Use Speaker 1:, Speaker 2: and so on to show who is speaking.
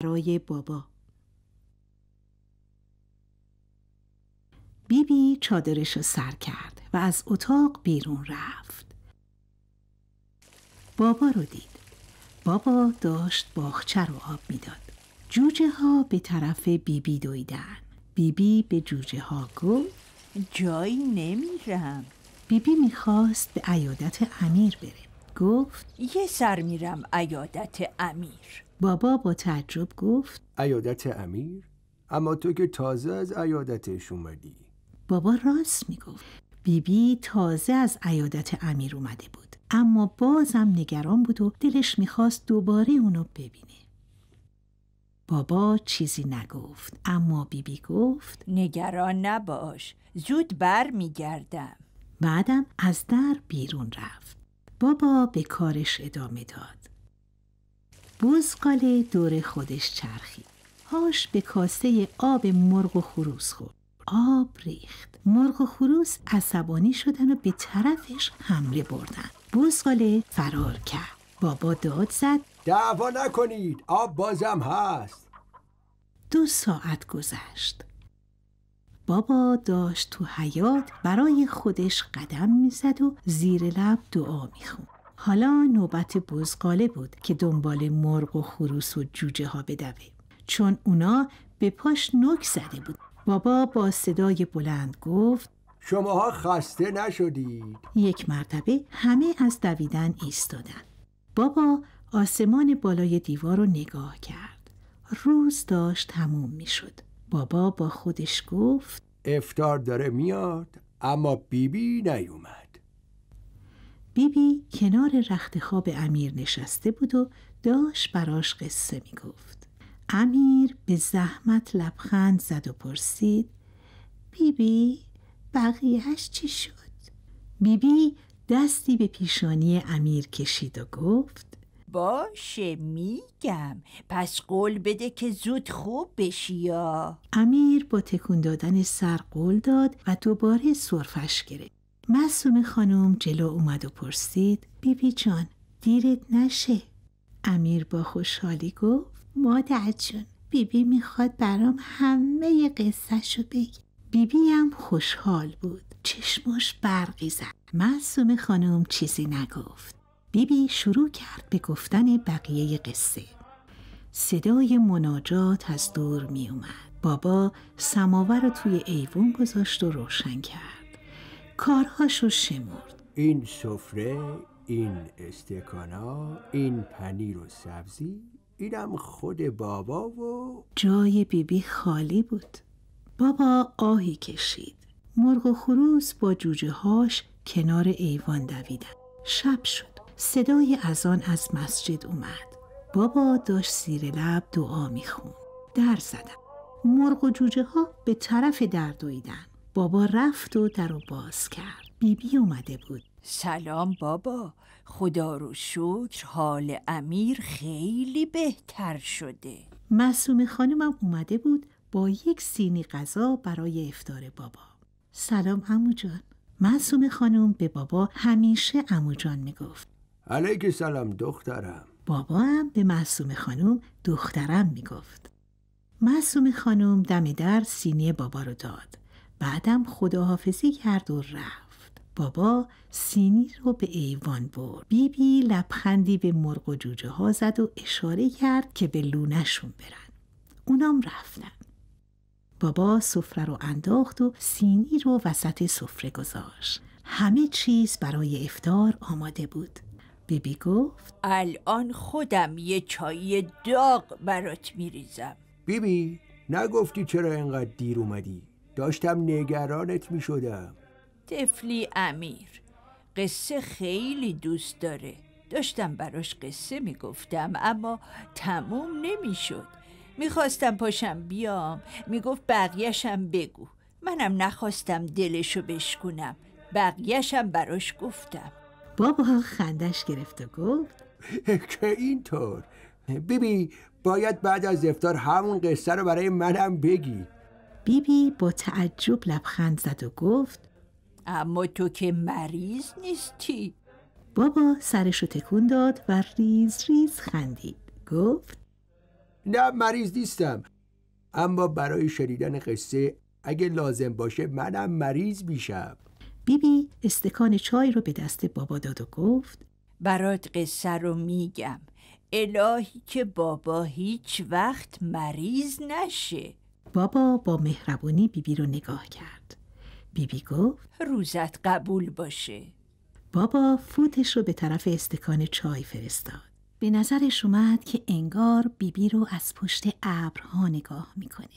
Speaker 1: برای بابا بیبی بی چادرش رو سر کرد و از اتاق بیرون رفت بابا رو دید بابا داشت باخچه رو آب میداد جوجه ها به طرف بیبی بی دویدن بیبی به جوجه ها گفت جایی نمیرم بیبی میخواست به عیادت امیر بره گفت
Speaker 2: یه سر میرم عیادت امیر
Speaker 1: بابا با تعجب گفت
Speaker 3: ایادت امیر؟ اما تو که تازه از ایادتش اومدی
Speaker 1: بابا راست میگفت بیبی تازه از ایادت امیر اومده بود اما بازم نگران بود و دلش میخواست دوباره اونو ببینه بابا چیزی نگفت اما بیبی
Speaker 2: گفت نگران نباش زود بر میگردم
Speaker 1: بعدم از در بیرون رفت بابا به کارش ادامه داد بوزقاله دور خودش چرخید هاش به کاسه آب مرغ و خروس خورد آب ریخت مرغ و خروس عصبانی شدن و به طرفش حمله بردن بزقاله فرار کرد بابا داد زد
Speaker 3: دعوا نکنید آب بازم هست
Speaker 1: دو ساعت گذشت بابا داشت تو حیات برای خودش قدم میزد و زیر لب دعا میخوند حالا نوبت بزقاله بود که دنبال مرغ و خروس و جوجه ها بدوه چون اونا به پاش نک زده بود بابا با صدای بلند گفت
Speaker 3: شماها خسته نشدید
Speaker 1: یک مرتبه همه از دویدن ایستادند. بابا آسمان بالای دیوار رو نگاه کرد روز داشت تموم میشد بابا با خودش گفت
Speaker 3: افتار داره میاد اما بیبی نیومد
Speaker 1: بیبی کنار رخت خواب امیر نشسته بود و داشت براش قصه می گفت. امیر به زحمت لبخند زد و پرسید بیبی بقیهش چی شد؟ بیبی دستی به پیشانی امیر کشید و گفت
Speaker 2: باشه میگم پس قول بده که زود خوب بشی یا امیر با
Speaker 1: تکون دادن سر قول داد و دوباره صرفش گرفت معصومه خانم جلو اومد و پرسید بیبی بی جان دیرت نشه امیر با خوشحالی گفت مادر جون بیبی میخواد برام همه قصهشو بگی بیبی هم خوشحال بود چشماش برقی زد معصوم خانم چیزی نگفت بیبی شروع کرد به گفتن بقیه قصه صدای مناجات از دور می بابا سماور رو توی ایوون گذاشت و روشن کرد کارهاشو شمرد
Speaker 3: این سفره این استکانا این پنیر و سبزی اینم خود بابا و
Speaker 1: جای بیبی خالی بود بابا آهی کشید مرغ و خروس با جوجه هاش کنار ایوان دویدن شب شد صدای آن از مسجد اومد بابا داشت زیر لب دعا میخون در زدم مرغ و جوجه ها به طرف در دویدن بابا رفت و در رو باز کرد بیبی بی اومده بود
Speaker 2: سلام بابا خدا رو شکر حال امیر خیلی بهتر شده
Speaker 1: مسوم خانمم اومده بود با یک سینی غذا برای افتار بابا سلام امو جان خانم به بابا همیشه امو جان میگفت
Speaker 3: علیک سلام دخترم
Speaker 1: بابا هم به مسوم خانم دخترم
Speaker 3: میگفت
Speaker 1: مسوم خانم دم در سینی بابا رو داد بعدم خداحافظی کرد و رفت بابا سینی رو به ایوان برد بیبی لبخندی به مرغ و جوجه ها زد و اشاره کرد که به لونشون برن اونام رفتن بابا سفره رو انداخت و سینی رو وسط سفره گذاشت همه چیز برای افتار آماده بود بیبی گفت
Speaker 2: الان خودم یه چای داغ برات میریزم
Speaker 3: بیبی نگفتی چرا اینقدر دیر اومدی داشتم نگرانت می شدم
Speaker 2: تفلی امیر قصه خیلی دوست داره داشتم براش قصه می گفتم اما تموم نمی شد خواستم پاشم بیام می گفت بقیهشم بگو منم نخواستم دلشو بشکنم بقیهشم براش گفتم
Speaker 3: بابا خندش گرفت و گفت که اینطور بیبی باید بعد از افتار همون قصه رو برای منم بگی
Speaker 1: بیبی با تعجب لبخند زد و گفت
Speaker 2: اما تو که مریض نیستی
Speaker 3: بابا سرش رو تکون داد و ریز ریز خندید گفت نه مریض نیستم اما برای شنیدن قصه اگه لازم باشه منم مریض میشم بیبی استکان چای رو به دست بابا داد و گفت
Speaker 2: برات قصه رو میگم الهی که بابا هیچ وقت مریض نشه
Speaker 1: بابا با مهربونی بیبی رو نگاه کرد بیبی گفت
Speaker 2: روزت قبول باشه
Speaker 1: بابا فوتش رو به طرف استکان چای فرستاد به نظرش اومد که انگار بیبی رو از پشت ابرها نگاه میکنه